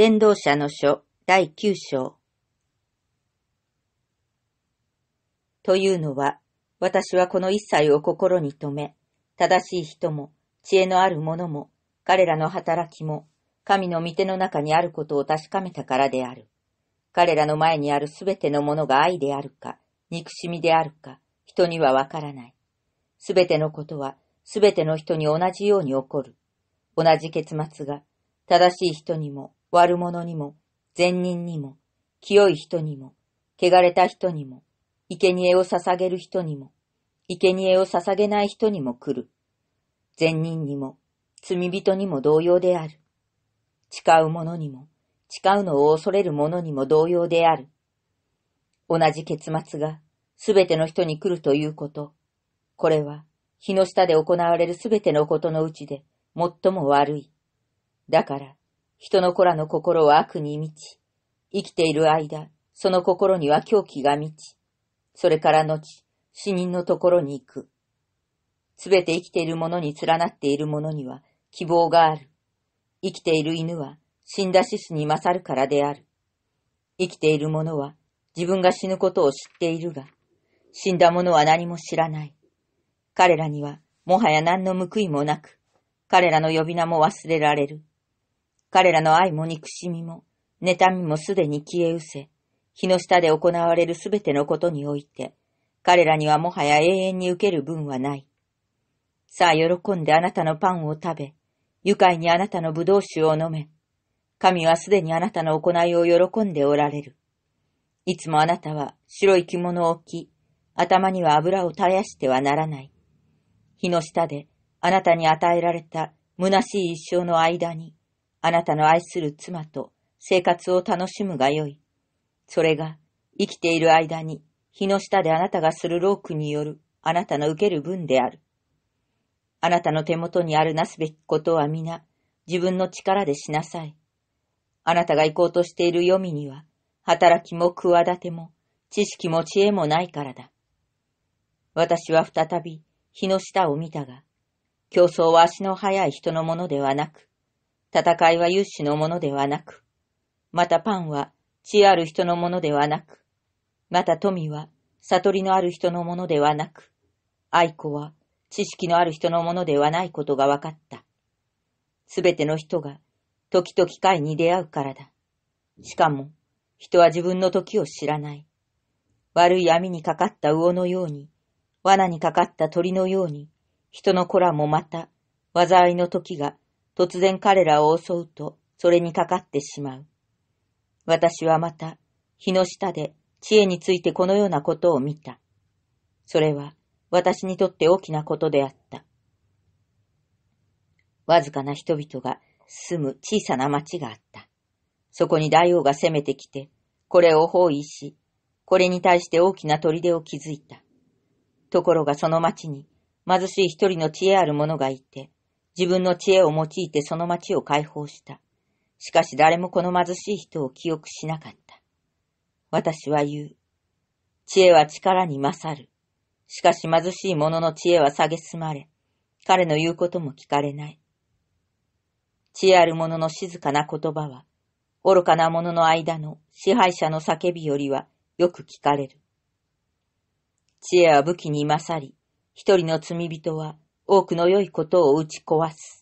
伝道者の書第9章。というのは、私はこの一切を心に留め、正しい人も、知恵のある者も、彼らの働きも、神の御手の中にあることを確かめたからである。彼らの前にあるすべてのものが愛であるか、憎しみであるか、人にはわからない。すべてのことは、すべての人に同じように起こる。同じ結末が、正しい人にも、悪者にも、善人にも、清い人にも、汚れた人にも、生贄を捧げる人にも、生贄を捧げない人にも来る。善人にも、罪人にも同様である。誓う者にも、誓うのを恐れる者にも同様である。同じ結末が、すべての人に来るということ。これは、日の下で行われるすべてのことのうちで、最も悪い。だから、人の子らの心は悪に満ち、生きている間、その心には狂気が満ち、それから後、死人のところに行く。すべて生きているものに連なっているものには希望がある。生きている犬は死んだ獅子に勝るからである。生きている者は自分が死ぬことを知っているが、死んだ者は何も知らない。彼らにはもはや何の報いもなく、彼らの呼び名も忘れられる。彼らの愛も憎しみも、妬みもすでに消え失せ、日の下で行われるすべてのことにおいて、彼らにはもはや永遠に受ける分はない。さあ喜んであなたのパンを食べ、愉快にあなたの葡萄酒を飲め。神はすでにあなたの行いを喜んでおられる。いつもあなたは白い着物を着、頭には油を絶やしてはならない。火の下であなたに与えられた虚しい一生の間に、あなたの愛する妻と生活を楽しむがよい。それが、生きている間に、日の下であなたがする労苦による、あなたの受ける分である。あなたの手元にあるなすべきことは皆、自分の力でしなさい。あなたが行こうとしている読みには、働きも企ても、知識も知恵もないからだ。私は再び、日の下を見たが、競争は足の速い人のものではなく、戦いは有志のものではなく、またパンは地ある人のものではなく、また富は悟りのある人のものではなく、愛子は知識のある人のものではないことが分かった。すべての人が時と機会に出会うからだ。しかも、人は自分の時を知らない。悪い網にかかった魚のように、罠にかかった鳥のように、人の子らもまた、災いの時が突然彼らを襲うと、それにかかってしまう。私はまた、日の下で知恵についてこのようなことを見た。それは、私にとって大きなことであった。わずかな人々が住む小さな町があった。そこに大王が攻めてきて、これを包囲し、これに対して大きな砦を築いた。ところがその町に貧しい一人の知恵ある者がいて、自分の知恵を用いてその町を解放した。しかし誰もこの貧しい人を記憶しなかった。私は言う。知恵は力に勝る。しかし貧しい者の知恵は蔑まれ、彼の言うことも聞かれない。知恵ある者の静かな言葉は、愚かな者の間の支配者の叫びよりはよく聞かれる。知恵は武器に勝り、一人の罪人は多くの良いことを打ち壊す。